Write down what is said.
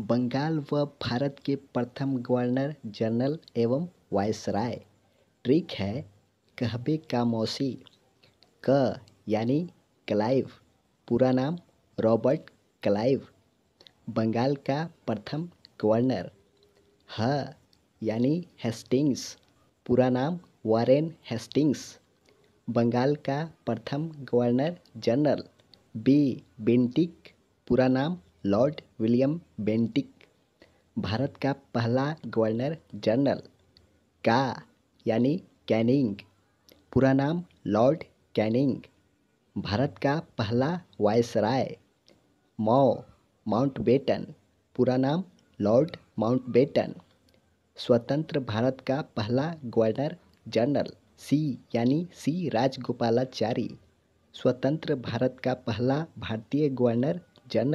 बंगाल व भारत के प्रथम गवर्नर जनरल एवं वायसराय ट्रिक है कहबे का मौसी क यानी क्लाइव पूरा नाम रॉबर्ट क्लाइव बंगाल का प्रथम गवर्नर ह यानी हेस्टिंग्स पूरा नाम वारेन हेस्टिंग्स बंगाल का प्रथम गवर्नर जनरल बी बिंटिक पूरा नाम लॉर्ड विलियम बेंटिक भारत का पहला गवर्नर जनरल का यानी कैनिंग पूरा नाम लॉर्ड कैनिंग भारत का पहला वायसराय मौ माउंटबेटन पूरा नाम लॉर्ड माउंटबेटन स्वतंत्र भारत का पहला गवर्नर जनरल सी यानी सी राजगोपालाचारी स्वतंत्र भारत का पहला भारतीय गवर्नर जनरल